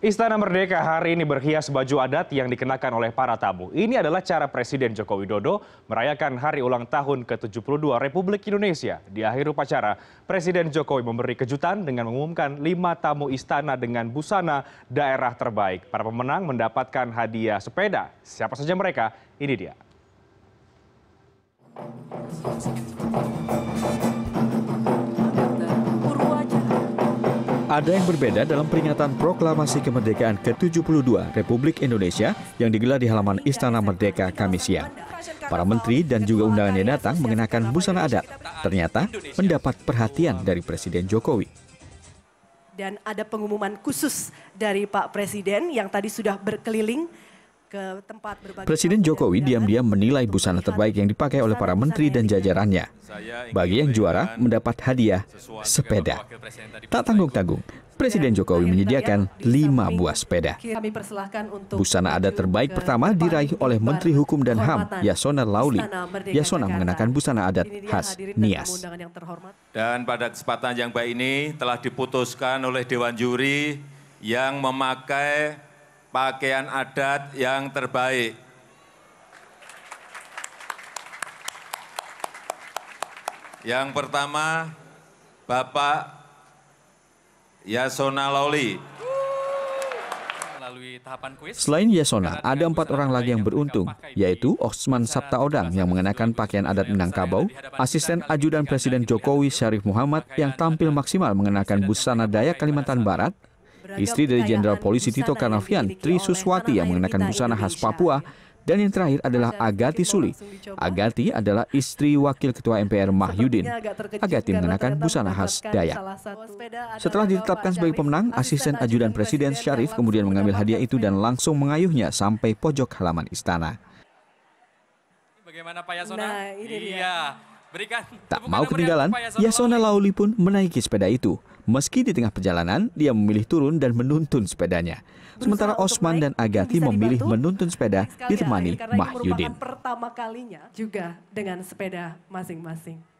Istana Merdeka hari ini berhias baju adat yang dikenakan oleh para tamu. Ini adalah cara Presiden Joko Widodo merayakan hari ulang tahun ke-72 Republik Indonesia. Di akhir upacara, Presiden Jokowi memberi kejutan dengan mengumumkan lima tamu istana dengan busana daerah terbaik. Para pemenang mendapatkan hadiah sepeda. Siapa saja mereka? Ini dia. Ada yang berbeda dalam peringatan proklamasi kemerdekaan ke-72 Republik Indonesia yang digelar di halaman Istana Merdeka Kamis siang. Para menteri dan juga undangan yang datang mengenakan busana adat. Ternyata mendapat perhatian dari Presiden Jokowi dan ada pengumuman khusus dari Pak Presiden yang tadi sudah berkeliling Presiden Jokowi diam-diam menilai busana terbaik yang dipakai oleh para menteri dan jajarannya. Bagi yang juara mendapat hadiah sepeda. Tak tanggung-tanggung, Presiden Jokowi menyediakan lima buah sepeda. Busana adat terbaik pertama diraih oleh Menteri Hukum dan HAM, Yasona Lauli. Yasona mengenakan busana adat khas Nias. Dan pada kesempatan yang baik ini telah diputuskan oleh Dewan Juri yang memakai pakaian adat yang terbaik. Yang pertama, Bapak Yasona Loli. Selain Yasona, ada empat orang lagi yang beruntung, yaitu Osman Sabtaodang yang mengenakan pakaian adat Minangkabau, asisten ajudan Presiden Jokowi Syarif Muhammad yang tampil maksimal mengenakan busana Dayak Kalimantan Barat, istri dari Jenderal Polisi Tito Karnavian, Tri Suswati yang mengenakan busana khas Papua, dan yang terakhir adalah Agati Suli. Agati adalah istri Wakil Ketua MPR Mahyudin. Agati mengenakan busana khas Dayak. Setelah ditetapkan sebagai pemenang, asisten ajudan Presiden Syarif kemudian mengambil hadiah itu dan langsung mengayuhnya sampai pojok halaman istana. Bagaimana Pak Yasona? Nah, Iya. Berikan. Tak mau ketinggalan, Yasona Lauli pun menaiki sepeda itu. Meski di tengah perjalanan, dia memilih turun dan menuntun sepedanya. Sementara Osman dan Agati memilih menuntun sepeda ditemani Mahyudin. Pertama kalinya juga dengan sepeda masing-masing.